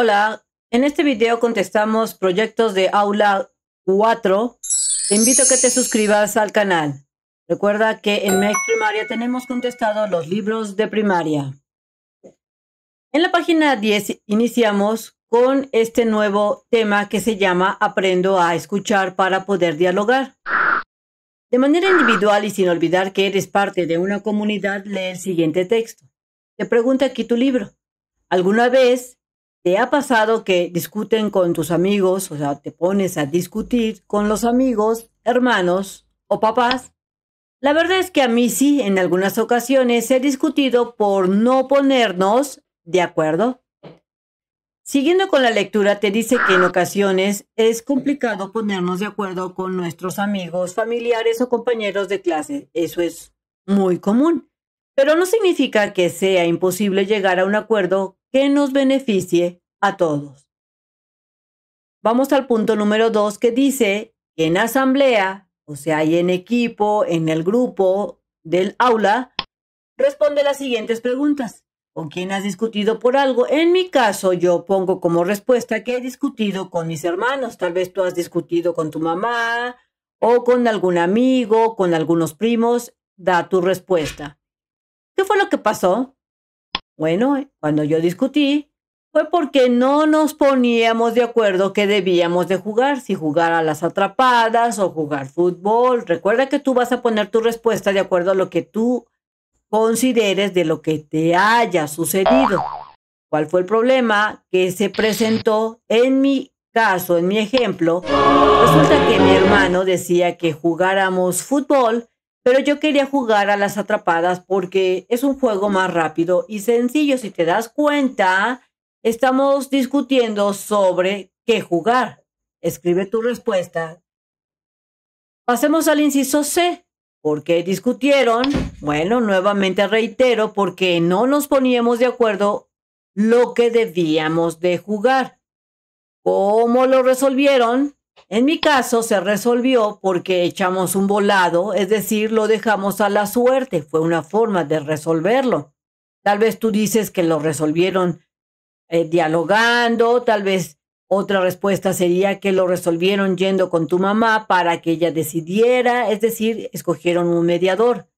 Hola, en este video contestamos proyectos de Aula 4. Te invito a que te suscribas al canal. Recuerda que en Mex Primaria tenemos contestado los libros de primaria. En la página 10 iniciamos con este nuevo tema que se llama Aprendo a escuchar para poder dialogar. De manera individual y sin olvidar que eres parte de una comunidad, lee el siguiente texto. Te pregunta aquí tu libro. ¿Alguna vez ¿Te ha pasado que discuten con tus amigos, o sea, te pones a discutir con los amigos, hermanos o papás? La verdad es que a mí sí, en algunas ocasiones he discutido por no ponernos de acuerdo. Siguiendo con la lectura, te dice que en ocasiones es complicado ponernos de acuerdo con nuestros amigos, familiares o compañeros de clase. Eso es muy común. Pero no significa que sea imposible llegar a un acuerdo que nos beneficie a todos. Vamos al punto número dos que dice, en asamblea, o sea, y en equipo, en el grupo del aula, responde las siguientes preguntas. ¿Con quién has discutido por algo? En mi caso, yo pongo como respuesta que he discutido con mis hermanos. Tal vez tú has discutido con tu mamá o con algún amigo, con algunos primos. Da tu respuesta. ¿Qué fue lo que pasó? Bueno, eh, cuando yo discutí, fue porque no nos poníamos de acuerdo que debíamos de jugar, si jugar a las atrapadas o jugar fútbol. Recuerda que tú vas a poner tu respuesta de acuerdo a lo que tú consideres de lo que te haya sucedido. ¿Cuál fue el problema que se presentó en mi caso, en mi ejemplo? Resulta que mi hermano decía que jugáramos fútbol pero yo quería jugar a las atrapadas porque es un juego más rápido y sencillo. Si te das cuenta, estamos discutiendo sobre qué jugar. Escribe tu respuesta. Pasemos al inciso C. ¿Por qué discutieron? Bueno, nuevamente reitero, porque no nos poníamos de acuerdo lo que debíamos de jugar. ¿Cómo lo resolvieron? En mi caso se resolvió porque echamos un volado, es decir, lo dejamos a la suerte, fue una forma de resolverlo. Tal vez tú dices que lo resolvieron eh, dialogando, tal vez otra respuesta sería que lo resolvieron yendo con tu mamá para que ella decidiera, es decir, escogieron un mediador.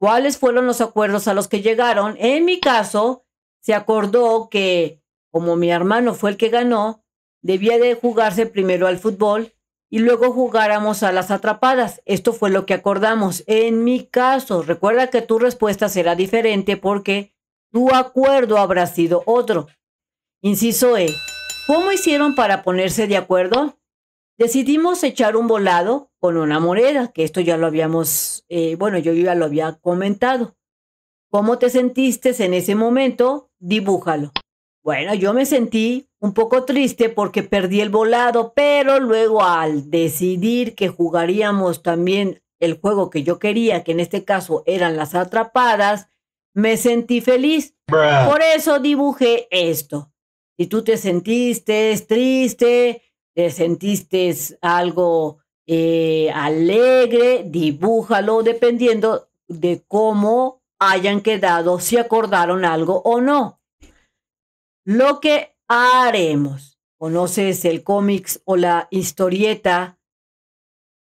¿Cuáles fueron los acuerdos a los que llegaron? En mi caso, se acordó que, como mi hermano fue el que ganó, Debía de jugarse primero al fútbol y luego jugáramos a las atrapadas. Esto fue lo que acordamos. En mi caso, recuerda que tu respuesta será diferente porque tu acuerdo habrá sido otro. Inciso E. ¿Cómo hicieron para ponerse de acuerdo? Decidimos echar un volado con una moneda, que esto ya lo habíamos, eh, bueno, yo ya lo había comentado. ¿Cómo te sentiste en ese momento? Dibújalo. Bueno, yo me sentí un poco triste porque perdí el volado, pero luego al decidir que jugaríamos también el juego que yo quería, que en este caso eran las atrapadas, me sentí feliz. Por eso dibujé esto. Si tú te sentiste triste, te sentiste algo eh, alegre, dibújalo dependiendo de cómo hayan quedado, si acordaron algo o no. Lo que haremos. ¿Conoces el cómics o la historieta?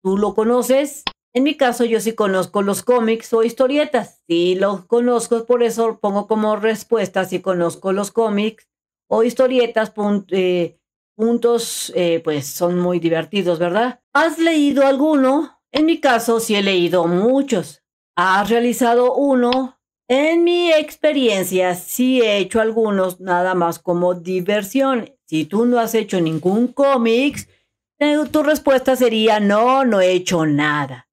¿Tú lo conoces? En mi caso, yo sí conozco los cómics o historietas. Sí, los conozco, por eso pongo como respuesta si conozco los cómics o historietas. Eh, puntos, eh, pues son muy divertidos, ¿verdad? ¿Has leído alguno? En mi caso, sí he leído muchos. ¿Has realizado uno? En mi experiencia, sí he hecho algunos nada más como diversión. Si tú no has hecho ningún cómics, tu respuesta sería no, no he hecho nada.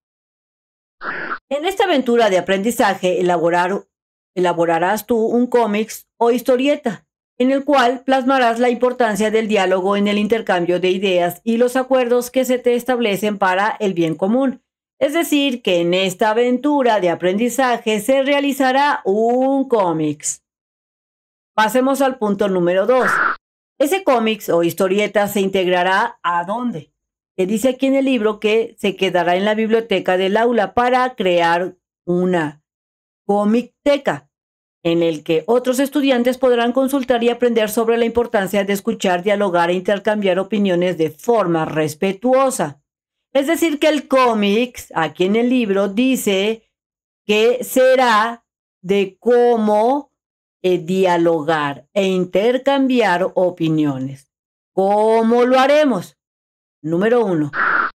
En esta aventura de aprendizaje elaborarás tú un cómics o historieta, en el cual plasmarás la importancia del diálogo en el intercambio de ideas y los acuerdos que se te establecen para el bien común. Es decir, que en esta aventura de aprendizaje se realizará un cómics. Pasemos al punto número dos. Ese cómics o historieta se integrará a dónde? Se dice aquí en el libro que se quedará en la biblioteca del aula para crear una comicteca en el que otros estudiantes podrán consultar y aprender sobre la importancia de escuchar, dialogar e intercambiar opiniones de forma respetuosa. Es decir, que el cómics, aquí en el libro, dice que será de cómo eh, dialogar e intercambiar opiniones. ¿Cómo lo haremos? Número uno.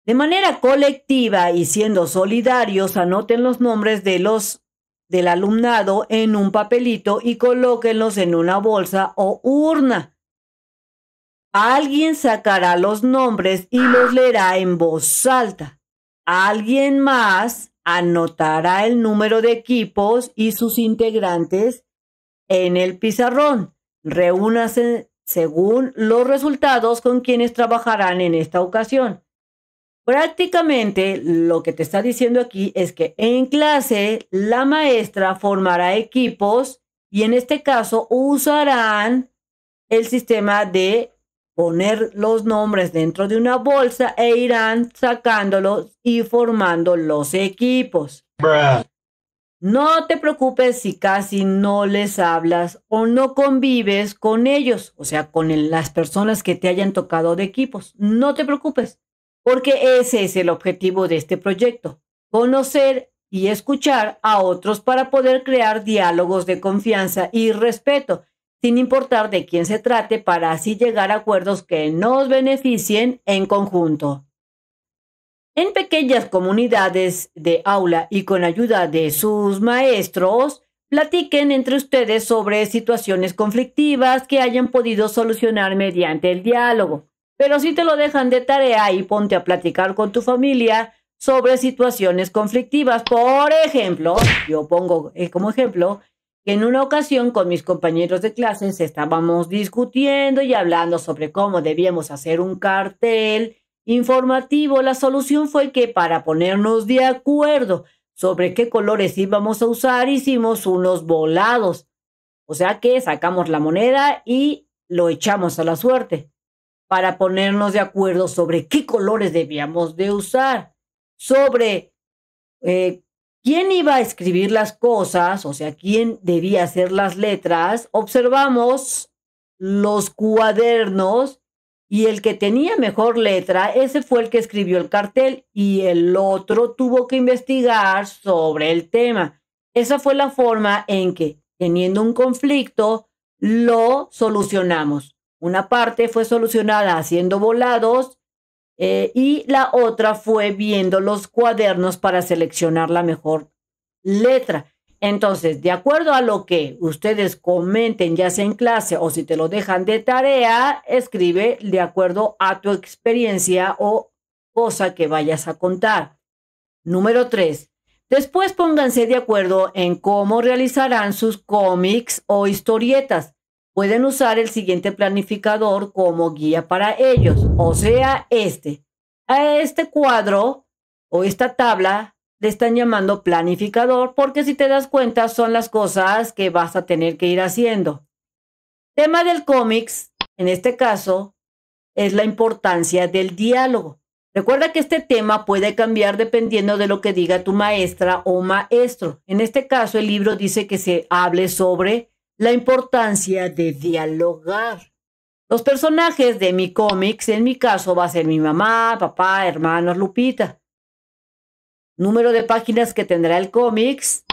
De manera colectiva y siendo solidarios, anoten los nombres de los del alumnado en un papelito y colóquenlos en una bolsa o urna. Alguien sacará los nombres y los leerá en voz alta. Alguien más anotará el número de equipos y sus integrantes en el pizarrón. Reúnase según los resultados con quienes trabajarán en esta ocasión. Prácticamente lo que te está diciendo aquí es que en clase la maestra formará equipos y en este caso usarán el sistema de poner los nombres dentro de una bolsa e irán sacándolos y formando los equipos. No te preocupes si casi no les hablas o no convives con ellos, o sea, con las personas que te hayan tocado de equipos. No te preocupes, porque ese es el objetivo de este proyecto, conocer y escuchar a otros para poder crear diálogos de confianza y respeto sin importar de quién se trate, para así llegar a acuerdos que nos beneficien en conjunto. En pequeñas comunidades de aula y con ayuda de sus maestros, platiquen entre ustedes sobre situaciones conflictivas que hayan podido solucionar mediante el diálogo. Pero si te lo dejan de tarea y ponte a platicar con tu familia sobre situaciones conflictivas. Por ejemplo, yo pongo eh, como ejemplo en una ocasión con mis compañeros de clases estábamos discutiendo y hablando sobre cómo debíamos hacer un cartel informativo. La solución fue que para ponernos de acuerdo sobre qué colores íbamos a usar, hicimos unos volados. O sea que sacamos la moneda y lo echamos a la suerte para ponernos de acuerdo sobre qué colores debíamos de usar, sobre eh, quién iba a escribir las cosas, o sea, quién debía hacer las letras, observamos los cuadernos y el que tenía mejor letra, ese fue el que escribió el cartel y el otro tuvo que investigar sobre el tema. Esa fue la forma en que, teniendo un conflicto, lo solucionamos. Una parte fue solucionada haciendo volados eh, y la otra fue viendo los cuadernos para seleccionar la mejor letra. Entonces, de acuerdo a lo que ustedes comenten, ya sea en clase o si te lo dejan de tarea, escribe de acuerdo a tu experiencia o cosa que vayas a contar. Número 3. Después pónganse de acuerdo en cómo realizarán sus cómics o historietas pueden usar el siguiente planificador como guía para ellos, o sea, este. A este cuadro o esta tabla le están llamando planificador porque si te das cuenta son las cosas que vas a tener que ir haciendo. Tema del cómics, en este caso, es la importancia del diálogo. Recuerda que este tema puede cambiar dependiendo de lo que diga tu maestra o maestro. En este caso, el libro dice que se hable sobre la importancia de dialogar. Los personajes de mi cómics, en mi caso, va a ser mi mamá, papá, hermanos, Lupita. Número de páginas que tendrá el cómics,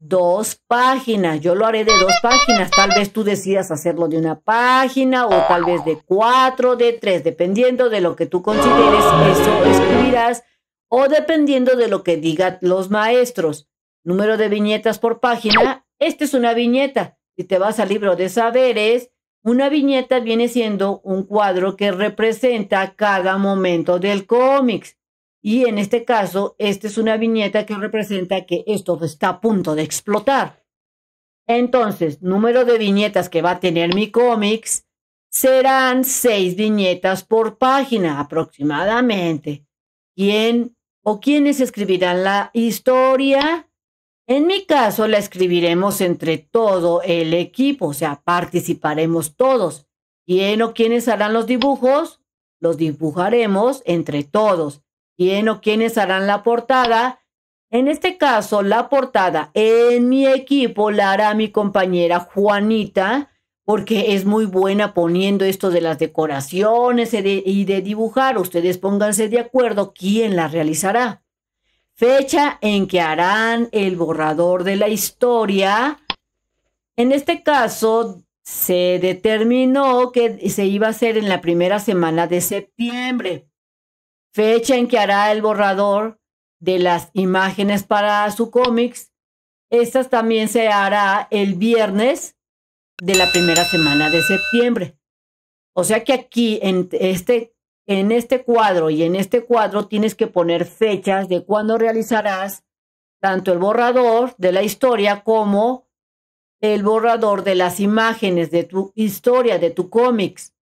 dos páginas. Yo lo haré de dos páginas. Tal vez tú decidas hacerlo de una página o tal vez de cuatro, de tres, dependiendo de lo que tú consideres, eso escribirás o dependiendo de lo que digan los maestros. Número de viñetas por página. Esta es una viñeta. Si te vas al libro de saberes, una viñeta viene siendo un cuadro que representa cada momento del cómics. Y en este caso, esta es una viñeta que representa que esto está a punto de explotar. Entonces, número de viñetas que va a tener mi cómics serán seis viñetas por página aproximadamente. ¿Quién o quiénes escribirán la historia? En mi caso, la escribiremos entre todo el equipo, o sea, participaremos todos. ¿Quién o quiénes harán los dibujos? Los dibujaremos entre todos. ¿Quién o quiénes harán la portada? En este caso, la portada en mi equipo la hará mi compañera Juanita, porque es muy buena poniendo esto de las decoraciones y de dibujar. Ustedes pónganse de acuerdo quién la realizará fecha en que harán el borrador de la historia. En este caso, se determinó que se iba a hacer en la primera semana de septiembre, fecha en que hará el borrador de las imágenes para su cómics. Estas también se hará el viernes de la primera semana de septiembre. O sea que aquí, en este en este cuadro y en este cuadro tienes que poner fechas de cuándo realizarás tanto el borrador de la historia como el borrador de las imágenes de tu historia, de tu cómics.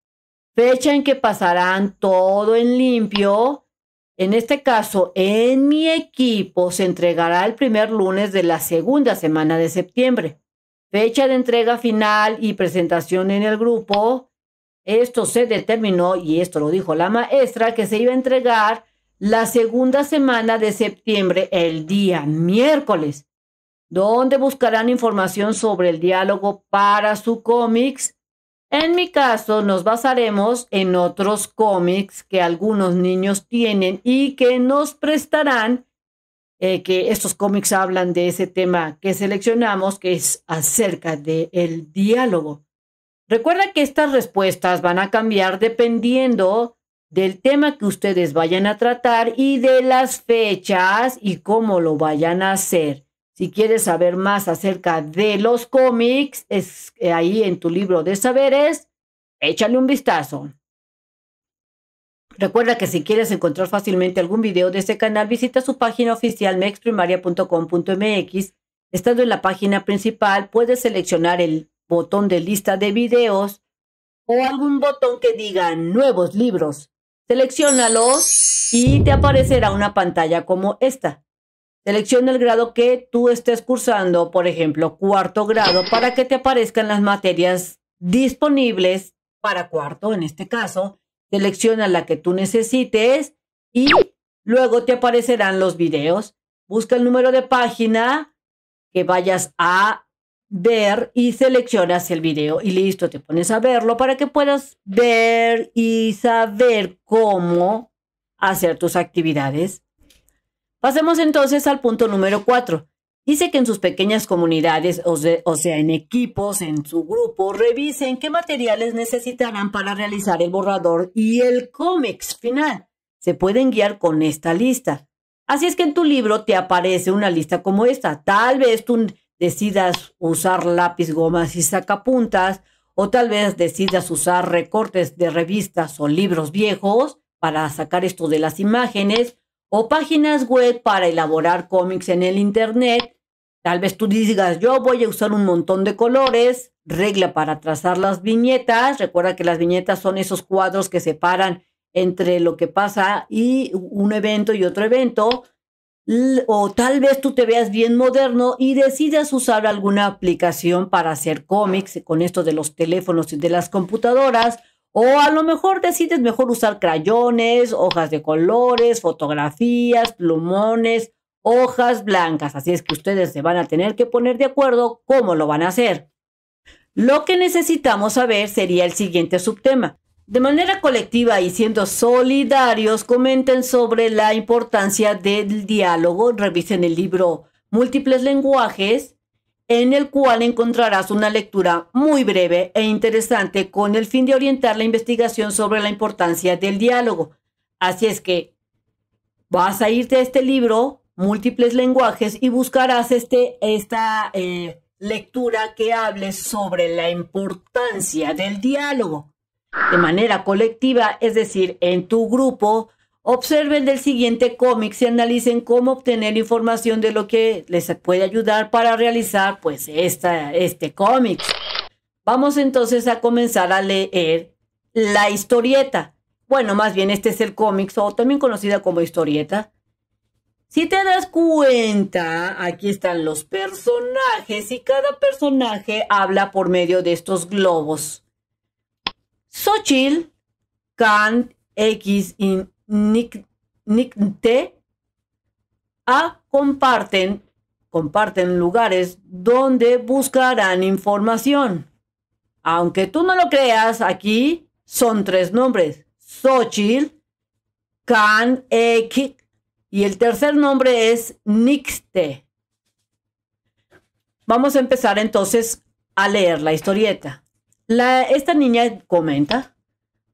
Fecha en que pasarán todo en limpio. En este caso, en mi equipo se entregará el primer lunes de la segunda semana de septiembre. Fecha de entrega final y presentación en el grupo esto se determinó, y esto lo dijo la maestra, que se iba a entregar la segunda semana de septiembre, el día miércoles, donde buscarán información sobre el diálogo para su cómics. En mi caso, nos basaremos en otros cómics que algunos niños tienen y que nos prestarán, eh, que estos cómics hablan de ese tema que seleccionamos, que es acerca del el diálogo. Recuerda que estas respuestas van a cambiar dependiendo del tema que ustedes vayan a tratar y de las fechas y cómo lo vayan a hacer. Si quieres saber más acerca de los cómics, es ahí en tu libro de saberes, échale un vistazo. Recuerda que si quieres encontrar fácilmente algún video de este canal, visita su página oficial mexprimaria.com.mx. Estando en la página principal, puedes seleccionar el botón de lista de videos o algún botón que diga nuevos libros. Seleccionalos y te aparecerá una pantalla como esta. Selecciona el grado que tú estés cursando, por ejemplo, cuarto grado, para que te aparezcan las materias disponibles para cuarto, en este caso. Selecciona la que tú necesites y luego te aparecerán los videos. Busca el número de página que vayas a ver y seleccionas el video y listo, te pones a verlo para que puedas ver y saber cómo hacer tus actividades. Pasemos entonces al punto número cuatro. Dice que en sus pequeñas comunidades, o, o sea, en equipos, en su grupo, revisen qué materiales necesitarán para realizar el borrador y el cómics final. Se pueden guiar con esta lista. Así es que en tu libro te aparece una lista como esta. Tal vez tú decidas usar lápiz, gomas y sacapuntas, o tal vez decidas usar recortes de revistas o libros viejos para sacar esto de las imágenes, o páginas web para elaborar cómics en el Internet. Tal vez tú digas, yo voy a usar un montón de colores, regla para trazar las viñetas. Recuerda que las viñetas son esos cuadros que separan entre lo que pasa y un evento y otro evento o tal vez tú te veas bien moderno y decidas usar alguna aplicación para hacer cómics con esto de los teléfonos y de las computadoras, o a lo mejor decides mejor usar crayones, hojas de colores, fotografías, plumones, hojas blancas. Así es que ustedes se van a tener que poner de acuerdo cómo lo van a hacer. Lo que necesitamos saber sería el siguiente subtema. De manera colectiva y siendo solidarios, comenten sobre la importancia del diálogo. Revisen el libro Múltiples lenguajes, en el cual encontrarás una lectura muy breve e interesante con el fin de orientar la investigación sobre la importancia del diálogo. Así es que vas a irte a este libro, Múltiples lenguajes, y buscarás este, esta eh, lectura que hable sobre la importancia del diálogo de manera colectiva, es decir, en tu grupo, observen del siguiente cómic y analicen cómo obtener información de lo que les puede ayudar para realizar pues esta, este cómic. Vamos entonces a comenzar a leer la historieta. Bueno, más bien este es el cómic o también conocida como historieta. Si te das cuenta, aquí están los personajes y cada personaje habla por medio de estos globos. Xochitl Can, X y Nicte A ah, comparten, comparten lugares donde buscarán información. Aunque tú no lo creas, aquí son tres nombres. Xochitl, Can, X, y el tercer nombre es Nixte. Vamos a empezar entonces a leer la historieta esta niña comenta,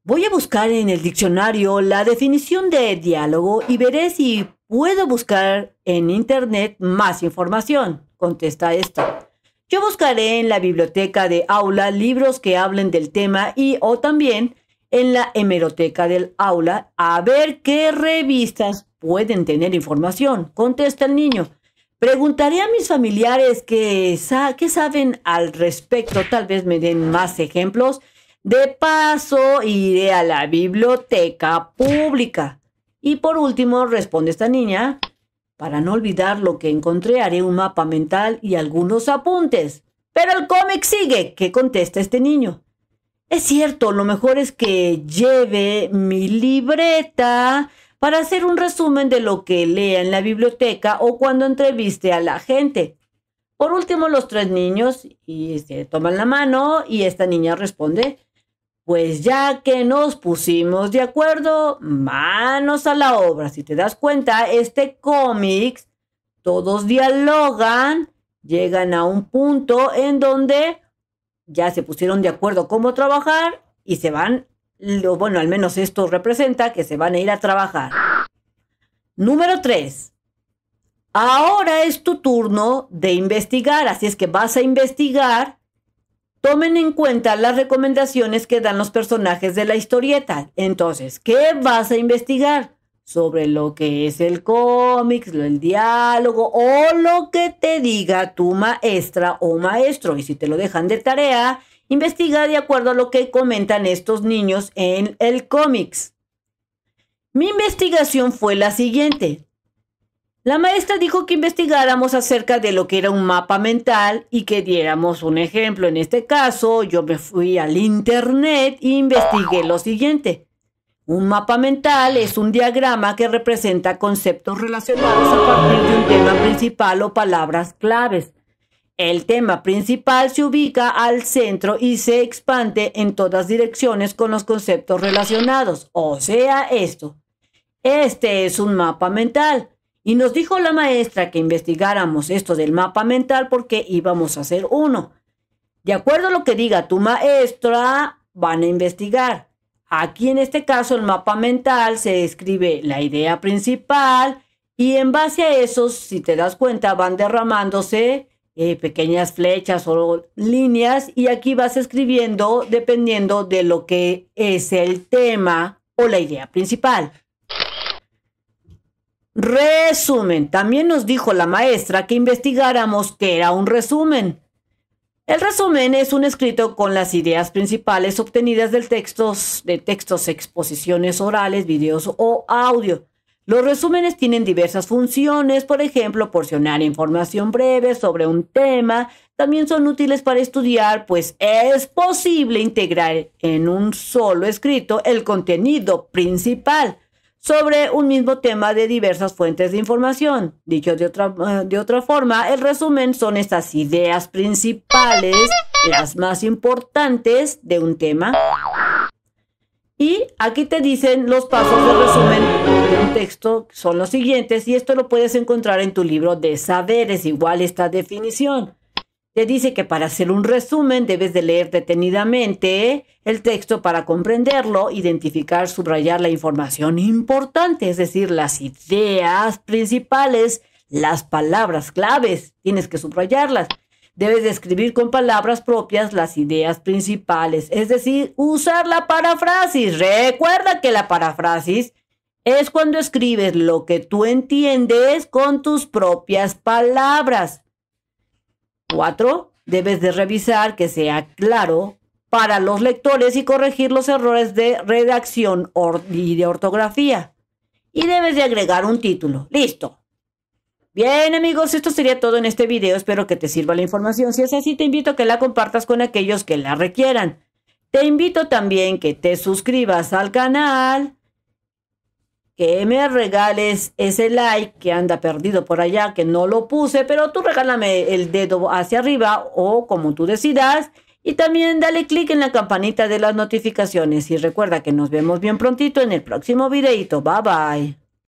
voy a buscar en el diccionario la definición de diálogo y veré si puedo buscar en Internet más información, contesta esta. Yo buscaré en la biblioteca de aula libros que hablen del tema y o también en la hemeroteca del aula a ver qué revistas pueden tener información, contesta el niño. Preguntaré a mis familiares que, saben al respecto, tal vez me den más ejemplos. De paso, iré a la biblioteca pública. Y por último, responde esta niña, para no olvidar lo que encontré, haré un mapa mental y algunos apuntes. Pero el cómic sigue, ¿Qué contesta este niño. Es cierto, lo mejor es que lleve mi libreta para hacer un resumen de lo que lea en la biblioteca o cuando entreviste a la gente. Por último, los tres niños y se toman la mano y esta niña responde, pues ya que nos pusimos de acuerdo, manos a la obra. Si te das cuenta, este cómics, todos dialogan, llegan a un punto en donde ya se pusieron de acuerdo cómo trabajar y se van lo bueno, al menos esto representa que se van a ir a trabajar. Número 3. Ahora es tu turno de investigar, así es que vas a investigar. Tomen en cuenta las recomendaciones que dan los personajes de la historieta. Entonces, ¿qué vas a investigar? Sobre lo que es el cómic, el diálogo o lo que te diga tu maestra o maestro. Y si te lo dejan de tarea, investiga de acuerdo a lo que comentan estos niños en el cómics. Mi investigación fue la siguiente. La maestra dijo que investigáramos acerca de lo que era un mapa mental y que diéramos un ejemplo. En este caso, yo me fui al internet e investigué lo siguiente. Un mapa mental es un diagrama que representa conceptos relacionados a partir de un tema principal o palabras claves. El tema principal se ubica al centro y se expande en todas direcciones con los conceptos relacionados, o sea, esto. Este es un mapa mental. Y nos dijo la maestra que investigáramos esto del mapa mental porque íbamos a hacer uno. De acuerdo a lo que diga tu maestra, van a investigar. Aquí en este caso el mapa mental se escribe la idea principal y en base a eso, si te das cuenta, van derramándose eh, pequeñas flechas o líneas y aquí vas escribiendo dependiendo de lo que es el tema o la idea principal. Resumen. También nos dijo la maestra que investigáramos qué era un resumen. El resumen es un escrito con las ideas principales obtenidas del texto, de textos, exposiciones orales, videos o audio. Los resúmenes tienen diversas funciones, por ejemplo, porcionar información breve sobre un tema. También son útiles para estudiar, pues es posible integrar en un solo escrito el contenido principal sobre un mismo tema de diversas fuentes de información. Dicho de otra, eh, de otra forma, el resumen son estas ideas principales, las más importantes de un tema, y aquí te dicen los pasos de resumen de un texto, son los siguientes, y esto lo puedes encontrar en tu libro de saberes, igual esta definición. Te dice que para hacer un resumen debes de leer detenidamente el texto para comprenderlo, identificar, subrayar la información importante, es decir, las ideas principales, las palabras claves, tienes que subrayarlas Debes describir con palabras propias las ideas principales, es decir, usar la parafrasis. Recuerda que la parafrasis es cuando escribes lo que tú entiendes con tus propias palabras. Cuatro, debes de revisar que sea claro para los lectores y corregir los errores de redacción y de ortografía. Y debes de agregar un título. Listo. Bien amigos, esto sería todo en este video, espero que te sirva la información, si es así te invito a que la compartas con aquellos que la requieran. Te invito también que te suscribas al canal, que me regales ese like que anda perdido por allá, que no lo puse, pero tú regálame el dedo hacia arriba o como tú decidas. Y también dale click en la campanita de las notificaciones y recuerda que nos vemos bien prontito en el próximo videito. Bye bye.